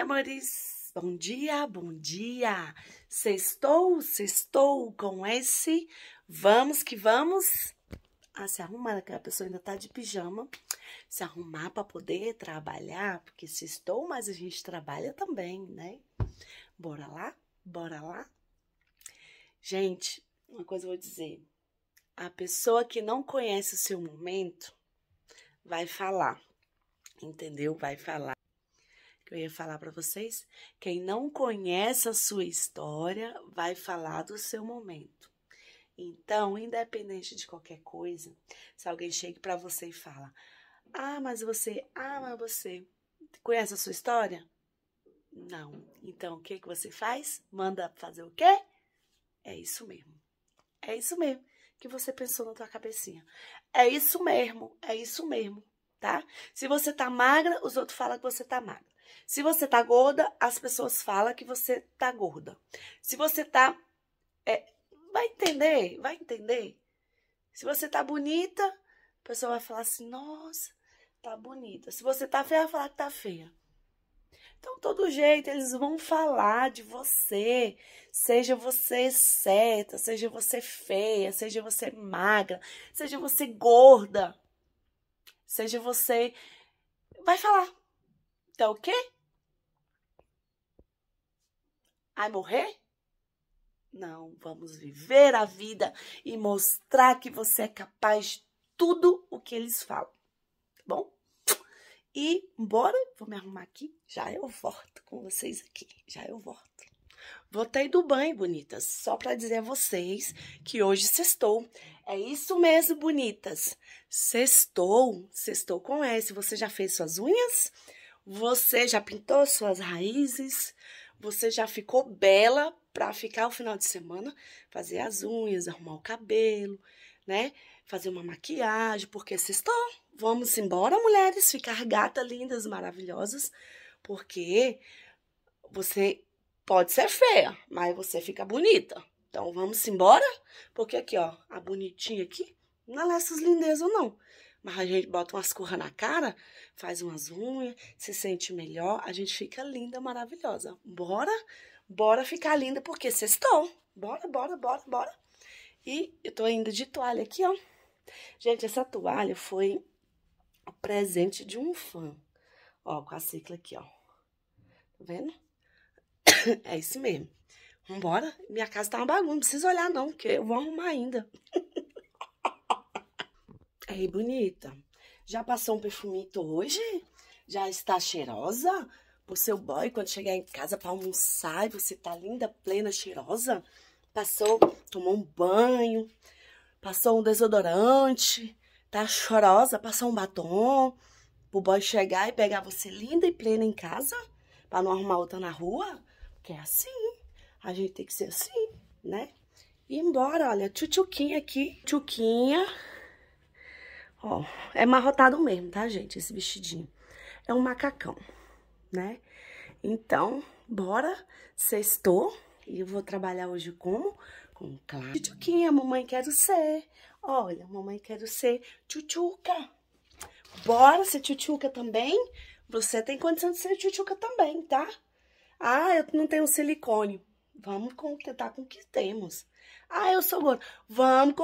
amores, bom dia, bom dia. Sextou, sextou com esse. Vamos que vamos. Ah, se arrumar, aquela né? pessoa ainda tá de pijama. Se arrumar para poder trabalhar, porque sextou, mas a gente trabalha também, né? Bora lá, bora lá. Gente, uma coisa eu vou dizer. A pessoa que não conhece o seu momento vai falar, entendeu? Vai falar que eu ia falar para vocês. Quem não conhece a sua história vai falar do seu momento. Então, independente de qualquer coisa, se alguém chega para você e fala: "Ah, mas você, ah, mas você conhece a sua história?" Não. Então, o que que você faz? Manda fazer o quê? É isso mesmo. É isso mesmo que você pensou na tua cabecinha. É isso mesmo, é isso mesmo tá? Se você tá magra, os outros falam que você tá magra. Se você tá gorda, as pessoas falam que você tá gorda. Se você tá. É, vai entender, vai entender. Se você tá bonita, a pessoa vai falar assim: nossa, tá bonita. Se você tá feia, vai falar que tá feia. Então, todo jeito, eles vão falar de você. Seja você certa, seja você feia, seja você magra, seja você gorda seja você. Vai falar. Tá quê? Vai morrer? Não, vamos viver a vida e mostrar que você é capaz de tudo o que eles falam. Tá bom? E bora, vou me arrumar aqui, já eu volto com vocês aqui, já eu volto. Voltei do banho, bonitas, só para dizer a vocês que hoje sextou. É isso mesmo, bonitas. Sextou, sextou com S. Você já fez suas unhas? Você já pintou suas raízes? Você já ficou bela para ficar o final de semana, fazer as unhas, arrumar o cabelo, né? Fazer uma maquiagem, porque sextou. Vamos embora, mulheres, ficar gata, lindas, maravilhosas, porque você Pode ser feia, mas você fica bonita. Então vamos embora, porque aqui, ó, a bonitinha aqui não é essas lindezas não. Mas a gente bota umas curras na cara, faz umas unhas, se sente melhor, a gente fica linda, maravilhosa. Bora, bora ficar linda, porque sextou. Bora, bora, bora, bora. E eu tô ainda de toalha aqui, ó. Gente, essa toalha foi o presente de um fã. Ó, com a cicla aqui, ó. Tá vendo? é isso mesmo. Vambora, minha casa tá uma bagunça, não precisa olhar não, que eu vou arrumar ainda. Aí, bonita, já passou um perfumito hoje? Já está cheirosa? Pro seu boy, quando chegar em casa pra almoçar, você tá linda, plena, cheirosa? Passou, tomou um banho, passou um desodorante, tá chorosa, passou um batom pro boy chegar e pegar você linda e plena em casa, pra não arrumar outra na rua? que é assim. A gente tem que ser assim, né? E embora, olha, tchutchuquinha aqui, tchuquinha. Ó, é marrotado mesmo, tá, gente? Esse vestidinho. É um macacão, né? Então, bora, sextou. E eu vou trabalhar hoje como? Com claro. Tchutchuquinha, mamãe quero ser. Olha, mamãe quero ser tchutchuca. Bora ser tchutchuca também? Você tem condição de ser tchutchuca também, tá? Ah, eu não tenho silicone. Vamos contentar com o que temos. Ah, eu sou gordo. Vamos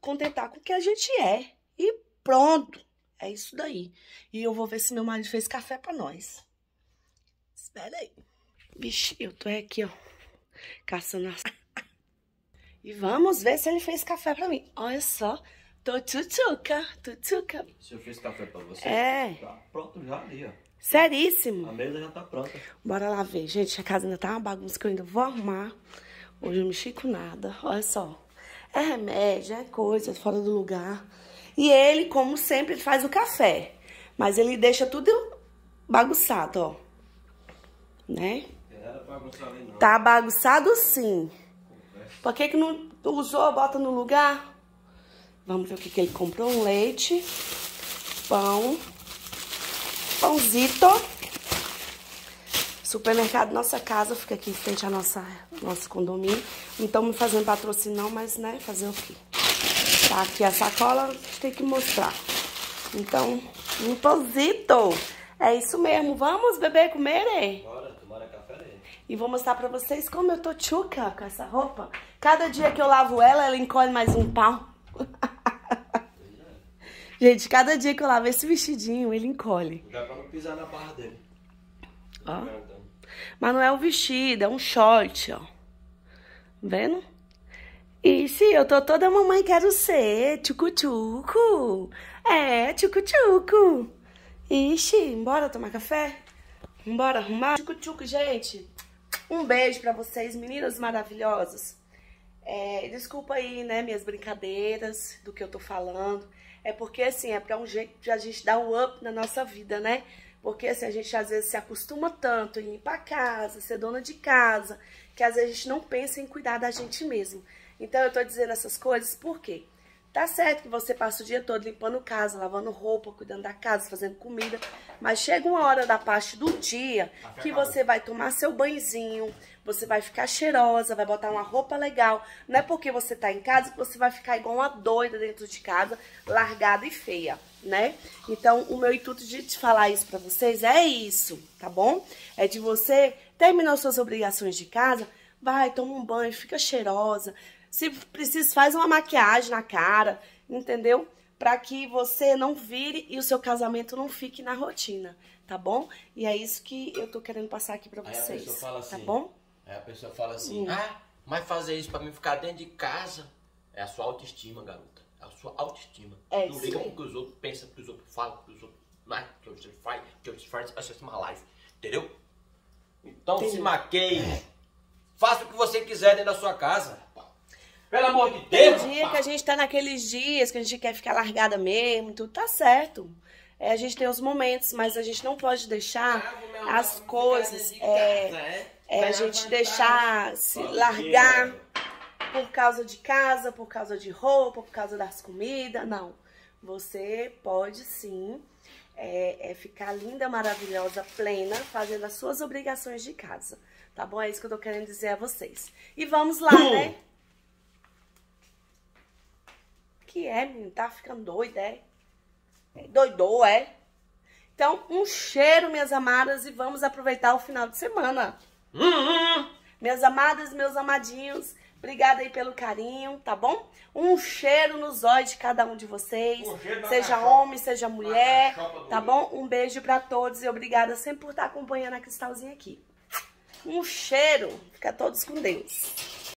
contentar com o que a gente é. E pronto. É isso daí. E eu vou ver se meu marido fez café pra nós. Espera aí. Vixe, eu tô aqui, ó. Caçando as... E vamos ver se ele fez café pra mim. Olha só. Tô tchutchuca, tchutchuca. Se eu fiz café pra você? É. Tá pronto já ali, ó. Seríssimo. A mesa já tá pronta. Bora lá ver. Gente, a casa ainda tá uma bagunça que eu ainda vou arrumar. Hoje eu não com nada. Olha só. É remédio, é coisa é fora do lugar. E ele, como sempre, faz o café. Mas ele deixa tudo bagunçado, ó. Né? Tá bagunçado sim. Por que que não usou, bota no lugar? Vamos ver o que que ele comprou. Um leite, pão, pãozito. Supermercado Nossa Casa fica aqui em frente ao nossa, nosso condomínio. Não estamos fazendo patrocínio não, mas, né, fazer o quê? Tá aqui a sacola, a gente tem que mostrar. Então, um pãozito. É isso mesmo. Vamos, bebê, comer, hein? Bora, tomara café, E vou mostrar pra vocês como eu tô tchuca com essa roupa. Cada dia que eu lavo ela, ela encolhe mais um pau. Gente, cada dia que eu lavo esse vestidinho, ele encolhe. Dá pra não pisar na barra dele. Ó. Tá Mas não é um vestido, é um short, ó. Tá vendo? E se eu tô toda mamãe quero ser, tchucu-tchucu. É, tchucu-tchucu. Ixi, bora tomar café? Bora arrumar? Tchucu-tchucu, gente. Um beijo pra vocês, meninas maravilhosas. É, desculpa aí, né, minhas brincadeiras do que eu tô falando. É porque, assim, é pra um jeito de a gente dar um up na nossa vida, né? Porque, assim, a gente às vezes se acostuma tanto em ir pra casa, ser dona de casa, que às vezes a gente não pensa em cuidar da gente mesmo. Então, eu tô dizendo essas coisas por quê? Tá certo que você passa o dia todo limpando casa, lavando roupa, cuidando da casa, fazendo comida, mas chega uma hora da parte do dia tá que você vai tomar seu banhozinho, você vai ficar cheirosa, vai botar uma roupa legal. Não é porque você tá em casa que você vai ficar igual uma doida dentro de casa, largada e feia, né? Então, o meu intuito de te falar isso pra vocês é isso, tá bom? É de você terminar suas obrigações de casa, vai, toma um banho, fica cheirosa, se precisa, faz uma maquiagem na cara, entendeu? Para que você não vire e o seu casamento não fique na rotina, tá bom? E é isso que eu tô querendo passar aqui para vocês. Tá assim, tá bom? Aí a pessoa fala assim: hum. "Ah, mas fazer isso para mim ficar dentro de casa é a sua autoestima, garota. É a sua autoestima. É não liga o que os outros pensam, pro que os outros falam, pro que os outros mas que faz, que eu faz, vai ser uma live, entendeu? Então Entendi. se maqueie, faça o que você quiser dentro da sua casa. Pelo amor de Deus. Tem dia que a gente tá naqueles dias que a gente quer ficar largada mesmo, tudo tá certo. É, a gente tem os momentos, mas a gente não pode deixar ah, as coisas. De casa, é? Né? é a gente deixar se Bom largar dia. por causa de casa, por causa de roupa, por causa das comidas. Não. Você pode sim é, é, ficar linda, maravilhosa, plena, fazendo as suas obrigações de casa. Tá bom? É isso que eu tô querendo dizer a vocês. E vamos lá, hum. né? que é, menino? Tá ficando doido, é? é? Doidou, é? Então, um cheiro, minhas amadas, e vamos aproveitar o final de semana. Uhum. Minhas amadas, meus amadinhos, obrigada aí pelo carinho, tá bom? Um cheiro nos olhos de cada um de vocês, seja homem, seja mulher, tá bom? Um beijo para todos e obrigada sempre por estar tá acompanhando a Cristalzinha aqui. Um cheiro, fica todos com Deus.